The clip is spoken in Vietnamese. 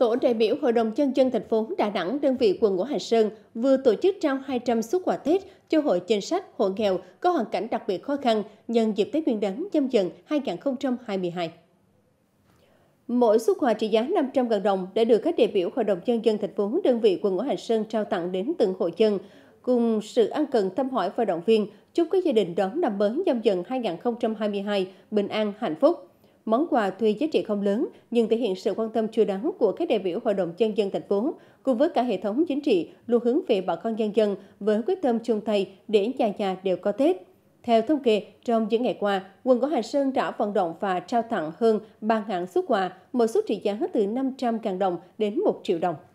Tổ đại biểu Hội đồng Nhân dân thành phố Đà Nẵng, đơn vị quận ngũ Hành Sơn vừa tổ chức trao 200 xuất quà Tết cho hội chính sách, hộ nghèo có hoàn cảnh đặc biệt khó khăn nhân dịp Tết Nguyên đán nhâm dần 2022. Mỗi xuất quà trị giá 500.000 đồng đã được các đại biểu Hội đồng Nhân dân thành phố đơn vị quận ngũ Hành Sơn trao tặng đến từng hộ dân, cùng sự ăn cần thăm hỏi và động viên, chúc các gia đình đón năm mới nhâm dần 2022 bình an, hạnh phúc. Món quà tuy giá trị không lớn nhưng thể hiện sự quan tâm chưa đáng của các đại biểu Hội đồng nhân dân thành phố cùng với cả hệ thống chính trị luôn hướng về bà con nhân dân với quyết tâm chung tay để nhà nhà đều có Tết. Theo thống kê, trong những ngày qua, quận của Hành Sơn đã vận động và trao tặng hơn 3.000 xuất quà, mỗi suất trị giá từ 500.000 đồng đến 1 triệu đồng.